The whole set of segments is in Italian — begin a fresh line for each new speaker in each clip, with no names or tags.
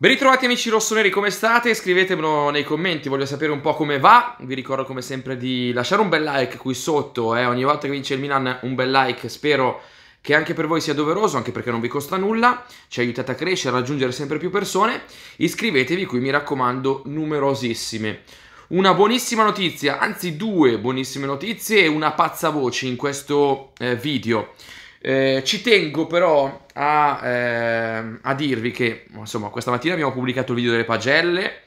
Ben ritrovati amici rossoneri, come state? Scrivetemelo nei commenti, voglio sapere un po' come va. Vi ricordo come sempre di lasciare un bel like qui sotto, eh? ogni volta che vince il Milan un bel like, spero che anche per voi sia doveroso, anche perché non vi costa nulla, ci aiutate a crescere, a raggiungere sempre più persone. Iscrivetevi qui, mi raccomando, numerosissime. Una buonissima notizia, anzi due buonissime notizie e una pazza voce in questo eh, video. Eh, ci tengo però a, ehm, a, dirvi che insomma questa mattina abbiamo pubblicato il video delle pagelle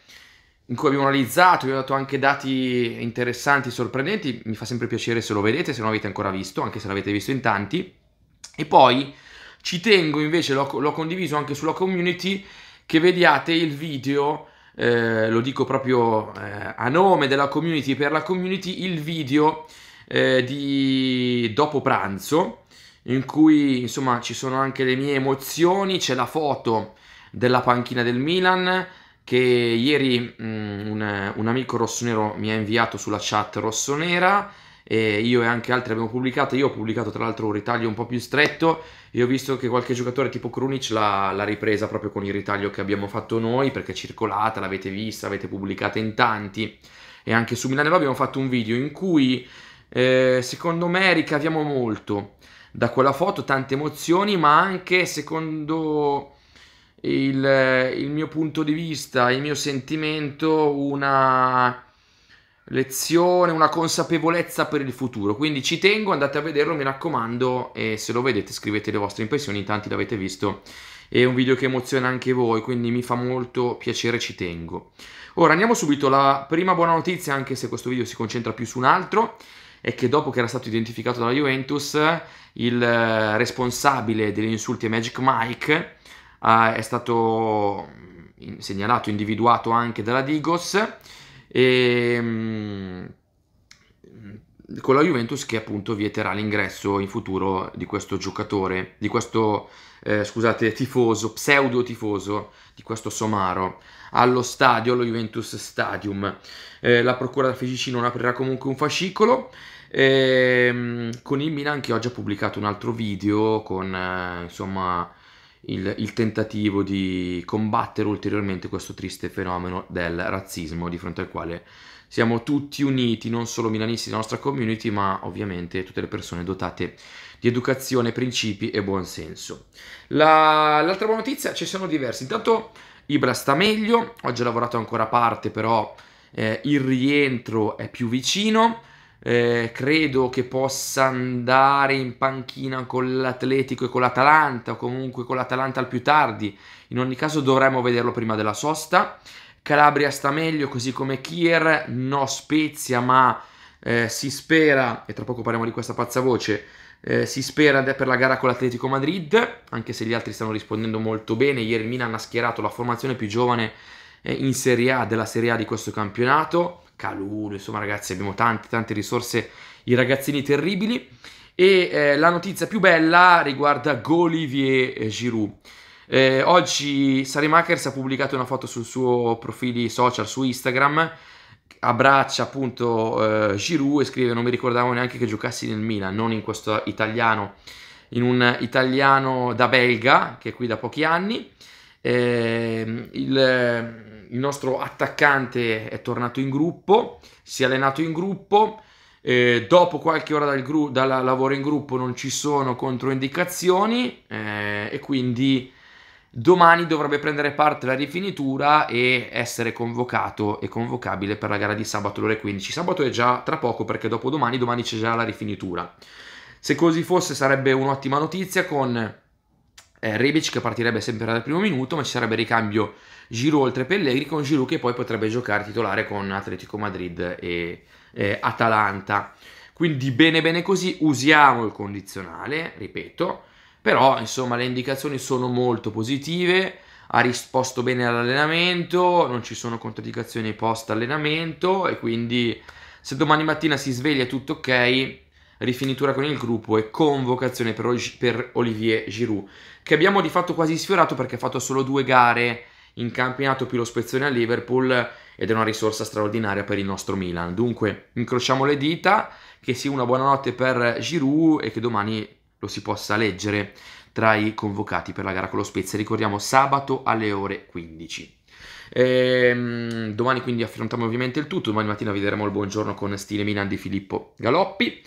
in cui abbiamo analizzato, abbiamo dato anche dati interessanti, sorprendenti, mi fa sempre piacere se lo vedete, se non l'avete ancora visto, anche se l'avete visto in tanti. E poi ci tengo invece, l'ho, l'ho condiviso anche sulla community, che vediate il video, eh, lo dico proprio eh, a nome della community, per la community, il video eh, di dopo pranzo in cui insomma ci sono anche le mie emozioni, c'è la foto della panchina del Milan che ieri mh, mm, un, un amico rossonero mi ha inviato sulla chat rossonera e io e anche altri abbiamo pubblicato, io ho pubblicato tra l'altro un ritaglio un po' più stretto e ho visto che qualche giocatore tipo Krunic l'ha, l'ha ripresa proprio con il ritaglio che abbiamo fatto noi perché è circolata, l'avete vista, l'avete pubblicata in tanti e anche su Milanello abbiamo fatto un video in cui eh, secondo me ricaviamo molto da quella foto, tante emozioni, ma anche secondo il, il mio punto di vista, il mio sentimento, una lezione, una consapevolezza per il futuro. Quindi ci tengo, andate a vederlo, mi raccomando, e se lo vedete scrivete le vostre impressioni, in tanti l'avete visto, è un video che emoziona anche voi, quindi mi fa molto piacere, ci tengo. Ora andiamo subito alla prima buona notizia, anche se questo video si concentra più su un altro, è che dopo che era stato identificato dalla Juventus, il eh, responsabile degli insulti a Magic Mike eh, è stato mm, segnalato, individuato anche dalla Digos e ehm, con la Juventus che appunto vieterà l'ingresso in futuro di questo giocatore, di questo eh, scusate, tifoso, pseudo tifoso di questo Somaro allo stadio, allo Juventus Stadium. Eh, la procura da Fisicino non aprirà comunque un fascicolo. Ehm, con il Milan che oggi ha pubblicato un altro video con eh, insomma il, il, tentativo di combattere ulteriormente questo triste fenomeno del razzismo di fronte al quale siamo tutti uniti, non solo milanisti della nostra community, ma ovviamente tutte le persone dotate di educazione, principi e buonsenso. La, l'altra buona notizia, ci sono diversi. Intanto Ibra sta meglio, oggi ha lavorato ancora a parte, però eh, il rientro è più vicino. Eh, credo che possa andare in panchina con l'Atletico e con l'Atalanta, o comunque con l'Atalanta al più tardi. In ogni caso dovremmo vederlo prima della sosta. Calabria sta meglio, così come Kier, no Spezia, ma eh, si spera, e tra poco parliamo di questa pazza voce, eh, si spera per la gara con l'Atletico Madrid, anche se gli altri stanno rispondendo molto bene. Ieri Milan ha schierato la formazione più giovane eh, in Serie A della Serie A di questo campionato. Calulo, insomma ragazzi, abbiamo tante, tante risorse, i ragazzini terribili. E eh, la notizia più bella riguarda Golivier eh, Giroud. Eh, oggi Makers ha pubblicato una foto sul suo profilo social su Instagram abbraccia appunto eh, Giroud e scrive non mi ricordavo neanche che giocassi nel Milan, non in questo italiano, in un italiano da belga che è qui da pochi anni. Eh, il, il, nostro attaccante è tornato in gruppo, si è allenato in gruppo, eh, dopo qualche ora dal, gru- dal, lavoro in gruppo non ci sono controindicazioni eh, e quindi Domani dovrebbe prendere parte la rifinitura e essere convocato e convocabile per la gara di sabato alle ore 15. Sabato è già tra poco perché dopo domani, domani c'è già la rifinitura. Se così fosse sarebbe un'ottima notizia con eh, Rebic che partirebbe sempre dal primo minuto, ma ci sarebbe ricambio Giroud oltre Pellegrini con Giroud che poi potrebbe giocare titolare con Atletico Madrid e eh, Atalanta. Quindi bene bene così, usiamo il condizionale, ripeto, però insomma le indicazioni sono molto positive, ha risposto bene all'allenamento, non ci sono contraddicazioni post allenamento e quindi se domani mattina si sveglia tutto ok, rifinitura con il gruppo e convocazione per, per Olivier Giroud, che abbiamo di fatto quasi sfiorato perché ha fatto solo due gare in campionato più lo spezzone a Liverpool ed è una risorsa straordinaria per il nostro Milan. Dunque, incrociamo le dita, che sia una buona notte per Giroud e che domani lo si possa leggere tra i convocati per la gara con lo Spezia. Ricordiamo sabato alle ore 15. E, ehm, domani quindi affrontiamo ovviamente il tutto, domani mattina vi daremo il buongiorno con Stile Milan di Filippo Galoppi.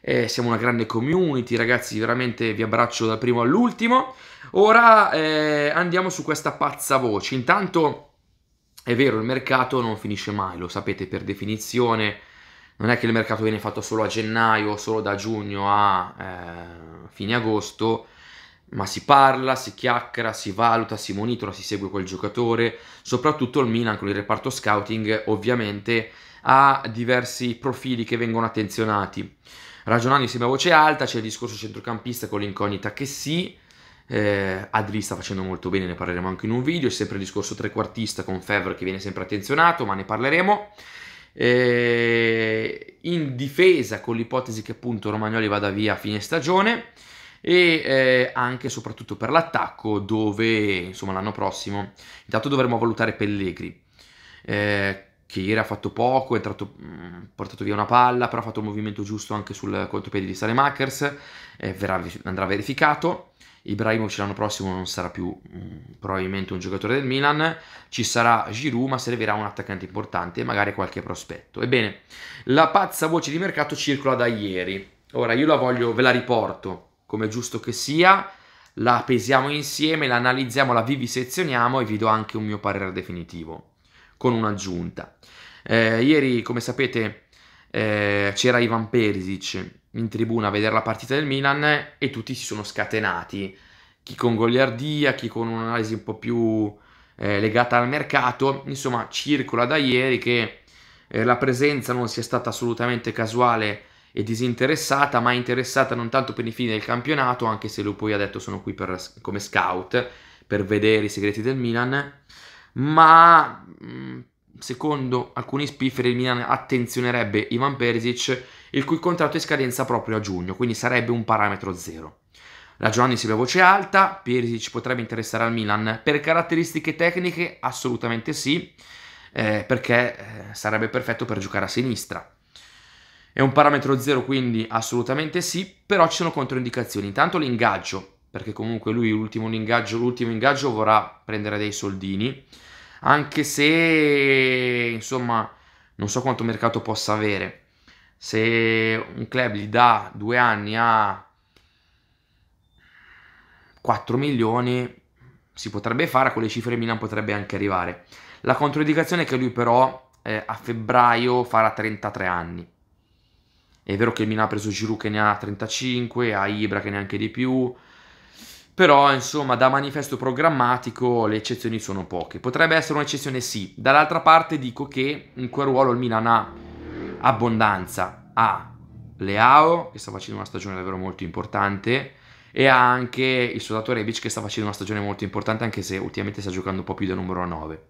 Eh, siamo una grande community, ragazzi, veramente vi abbraccio dal primo all'ultimo. Ora eh, andiamo su questa pazza voce. Intanto è vero, il mercato non finisce mai, lo sapete per definizione non è che il mercato viene fatto solo a gennaio, solo da giugno a eh, fine agosto, ma si parla, si chiacchiera, si valuta, si monitora, si segue quel giocatore, soprattutto il Milan con il reparto scouting ovviamente ha diversi profili che vengono attenzionati. Ragionando insieme a voce alta c'è il discorso centrocampista con l'incognita che sì, eh, Adli sta facendo molto bene, ne parleremo anche in un video, è sempre il discorso trequartista con Fevre che viene sempre attenzionato, ma ne parleremo eh, in difesa con l'ipotesi che appunto Romagnoli vada via a fine stagione e eh, anche e soprattutto per l'attacco dove insomma l'anno prossimo intanto dovremo valutare Pellegri eh, che ieri ha fatto poco, è entrato, mm, portato via una palla, però ha fatto il movimento giusto anche sul contropiede di Salemakers, eh, andrà verificato. Ibrahimovic l'anno prossimo non sarà più mm, probabilmente un giocatore del Milan, ci sarà Giroud ma servirà un attaccante importante e magari qualche prospetto. Ebbene, la pazza voce di mercato circola da ieri, ora io la voglio, ve la riporto come giusto che sia, la pesiamo insieme, la analizziamo, la vivisezioniamo e vi do anche un mio parere definitivo con un'aggiunta. Eh, ieri, come sapete, eh, c'era Ivan Perisic in tribuna a vedere la partita del Milan e tutti si sono scatenati, chi con goliardia, chi con un'analisi un po' più eh, legata al mercato, insomma circola da ieri che eh, la presenza non sia stata assolutamente casuale e disinteressata, ma interessata non tanto per i fini del campionato, anche se lui poi ha detto sono qui per, come scout per vedere i segreti del Milan, ma mm, secondo alcuni spifferi il Milan attenzionerebbe Ivan Perisic, il cui contratto è scadenza proprio a giugno, quindi sarebbe un parametro zero. La Giovanni si a voce alta, Perisic potrebbe interessare al Milan per caratteristiche tecniche? Assolutamente sì, eh, perché eh, sarebbe perfetto per giocare a sinistra. È un parametro zero quindi assolutamente sì, però ci sono controindicazioni. Intanto l'ingaggio, perché comunque lui l'ultimo ingaggio, l'ultimo ingaggio vorrà prendere dei soldini, anche se insomma non so quanto mercato possa avere. Se un club gli dà due anni a 4 milioni si potrebbe fare, a quelle cifre Milan potrebbe anche arrivare. La controindicazione è che lui però eh, a febbraio farà 33 anni. È vero che il Milan ha preso Giroud che ne ha 35, ha Ibra che neanche di più, però insomma da manifesto programmatico le eccezioni sono poche. Potrebbe essere un'eccezione sì, dall'altra parte dico che in quel ruolo il Milan ha abbondanza, ha Leao che sta facendo una stagione davvero molto importante e ha anche il soldato Rebic che sta facendo una stagione molto importante anche se ultimamente sta giocando un po' più da numero 9.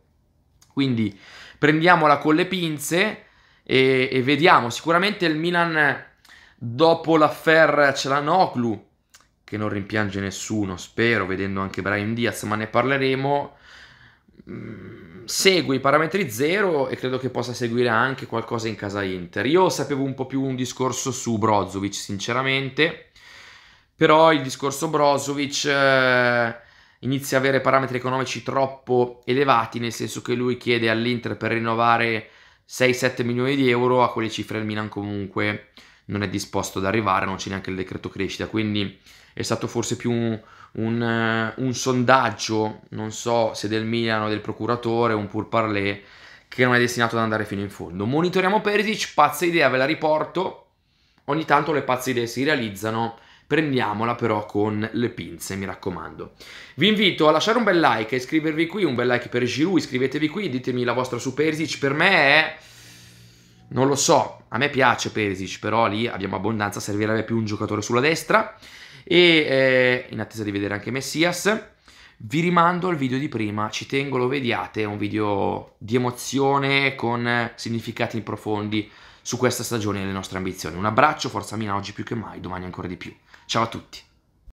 Quindi prendiamola con le pinze e, e vediamo, sicuramente il Milan dopo l'affair Celanoglu che non rimpiange nessuno, spero, vedendo anche Brian Diaz, ma ne parleremo. Mm, Segue i parametri zero e credo che possa seguire anche qualcosa in casa Inter. Io sapevo un po' più un discorso su Brozovic, sinceramente, però il discorso Brozovic eh, inizia a avere parametri economici troppo elevati, nel senso che lui chiede all'Inter per rinnovare 6-7 milioni di euro, a quelle cifre il Milan comunque non è disposto ad arrivare, non c'è neanche il decreto crescita, quindi è stato forse più un, un, eh, un sondaggio, non so se del Milano, del procuratore, un pur parlé, che non è destinato ad andare fino in fondo. Monitoriamo Perisic, pazza idea, ve la riporto, ogni tanto le pazze idee si realizzano, prendiamola però con le pinze, mi raccomando. Vi invito a lasciare un bel like, a iscrivervi qui, un bel like per Giroud, iscrivetevi qui, ditemi la vostra su Perisic, per me è... Non lo so, a me piace Perisic, però lì abbiamo abbondanza, servirebbe più un giocatore sulla destra. E eh, in attesa di vedere anche Messias, vi rimando al video di prima, ci tengo lo vediate, è un video di emozione con significati profondi su questa stagione e le nostre ambizioni. Un abbraccio, forza Mina oggi più che mai, domani ancora di più. Ciao a tutti!